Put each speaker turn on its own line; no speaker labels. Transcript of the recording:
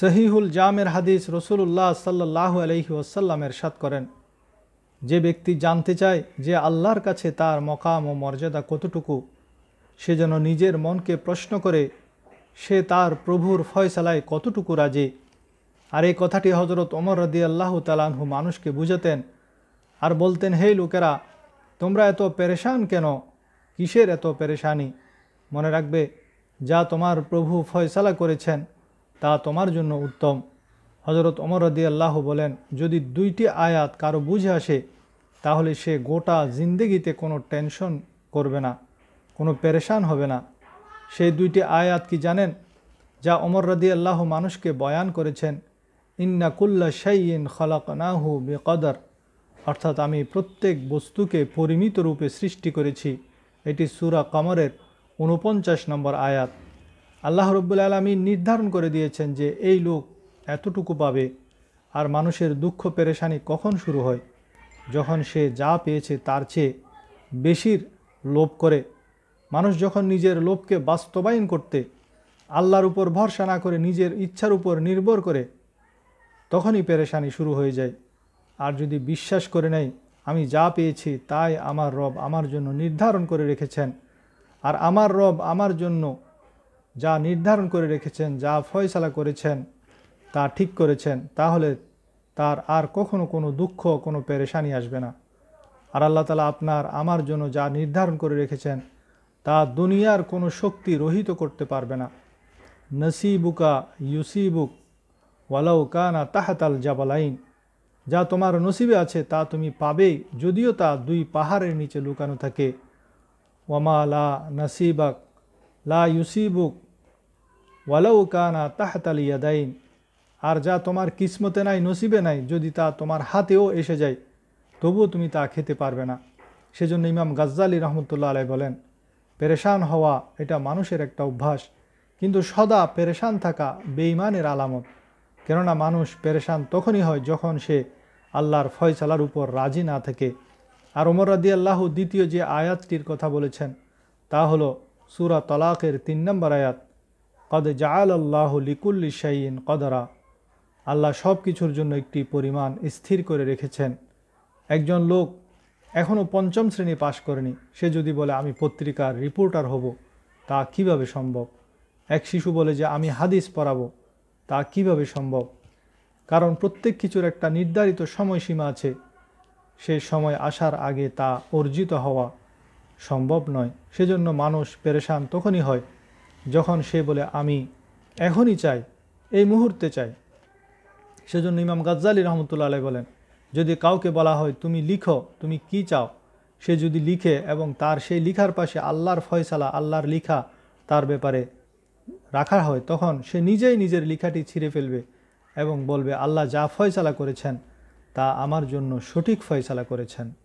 সহিহুল জামের হাদিস রসুল্লাহ সাল্লাহ আলহি ওসাল্লাম এরশাদ করেন যে ব্যক্তি জানতে চায় যে আল্লাহর কাছে তার মকাম ও মর্যাদা কতটুকু সে যেন নিজের মনকে প্রশ্ন করে সে তার প্রভুর ফয়সালায় কতটুকু রাজে আর এই কথাটি হজরত অমর রদি আল্লাহ তালানহু মানুষকে বুঝাতেন আর বলতেন হে লোকেরা তোমরা এত পেরেশান কেন কিসের এত পেরেশানি মনে রাখবে যা তোমার প্রভু ফয়সালা করেছেন তা তোমার জন্য উত্তম হজরত অমর রদি আল্লাহ বলেন যদি দুইটি আয়াত কারো বুঝে আসে তাহলে সে গোটা জিন্দেগিতে কোনো টেনশন করবে না কোনো পেরেশান হবে না সেই দুইটি আয়াত কি জানেন যা অমর রদি আল্লাহ মানুষকে বয়ান করেছেন ইন্নাকুল্লা শাইন খলাক নাহু বেকদর অর্থাৎ আমি প্রত্যেক বস্তুকে পরিমিত রূপে সৃষ্টি করেছি এটি সুরা কমরের উনপঞ্চাশ নম্বর আয়াত আল্লাহ রব্বুল আলমী নির্ধারণ করে দিয়েছেন যে এই লোক এতটুকু পাবে আর মানুষের দুঃখ পেরেশানি কখন শুরু হয় যখন সে যা পেয়েছে তার চেয়ে বেশির লোভ করে মানুষ যখন নিজের লোভকে বাস্তবায়ন করতে আল্লাহর উপর ভরসা না করে নিজের ইচ্ছার উপর নির্ভর করে তখনই পেরেশানি শুরু হয়ে যায় আর যদি বিশ্বাস করে নেয় আমি যা পেয়েছি তাই আমার রব আমার জন্য নির্ধারণ করে রেখেছেন আর আমার রব আমার জন্য যা নির্ধারণ করে রেখেছেন যা ফয়সালা করেছেন তা ঠিক করেছেন তাহলে তার আর কখনো কোনো দুঃখ কোনো পেরেশানি আসবে না আর আল্লাহ তালা আপনার আমার জন্য যা নির্ধারণ করে রেখেছেন তা দুনিয়ার কোনো শক্তি রহিত করতে পারবে না নসিবুকা ইউসিবুক ওয়ালাউ কানা তাহাতাল জাবালাইন যা তোমার নসিবে আছে তা তুমি পাবেই যদিও তা দুই পাহাড়ের নিচে লুকানো থাকে ওয়ামা লা নসিবাক লা ইউসিবুক ওয়ালাউ কানা তাহতাল ইয়াদাইন আর যা তোমার কিসমতে নাই নসিবে নাই যদি তা তোমার হাতেও এসে যায় তবুও তুমি তা খেতে পারবে না সেজন্য ইমাম গাজ্জালি রহমতুল্লাহ আলাই বলেন পেরেশান হওয়া এটা মানুষের একটা অভ্যাস কিন্তু সদা পেরেশান থাকা বেইমানের আলামত কেননা মানুষ পেরেশান তখনই হয় যখন সে আল্লাহর ফয়সালার উপর রাজি না থাকে আর ওমর রাদি আল্লাহ দ্বিতীয় যে আয়াতটির কথা বলেছেন তা হলো সুরা তলাকের তিন নম্বর আয়াত কদ জাল আল্লাহ লিকুল্লি শাইন কদরা আল্লাহ সব কিছুর জন্য একটি পরিমাণ স্থির করে রেখেছেন একজন লোক এখনও পঞ্চম শ্রেণী পাশ করেনি সে যদি বলে আমি পত্রিকার রিপোর্টার হব তা কিভাবে সম্ভব এক শিশু বলে যে আমি হাদিস পড়াবো তা কিভাবে সম্ভব কারণ প্রত্যেক কিছুর একটা নির্ধারিত সময়সীমা আছে সেই সময় আসার আগে তা অর্জিত হওয়া সম্ভব নয় সেজন্য মানুষ পেরেশান তখনই হয় যখন সে বলে আমি এখনই চাই এই মুহূর্তে চাই সেজন্য ইমাম গাজ্জালী রহমতুল্লা আলাই বলেন যদি কাউকে বলা হয় তুমি লিখো তুমি কি চাও সে যদি লিখে এবং তার সেই লিখার পাশে আল্লাহর ফয়সালা আল্লাহর লিখা তার ব্যাপারে রাখা হয় তখন সে নিজেই নিজের লিখাটি ছিঁড়ে ফেলবে এবং বলবে আল্লাহ যা ফয়সালা করেছেন তা আমার জন্য সঠিক ফয়সালা করেছেন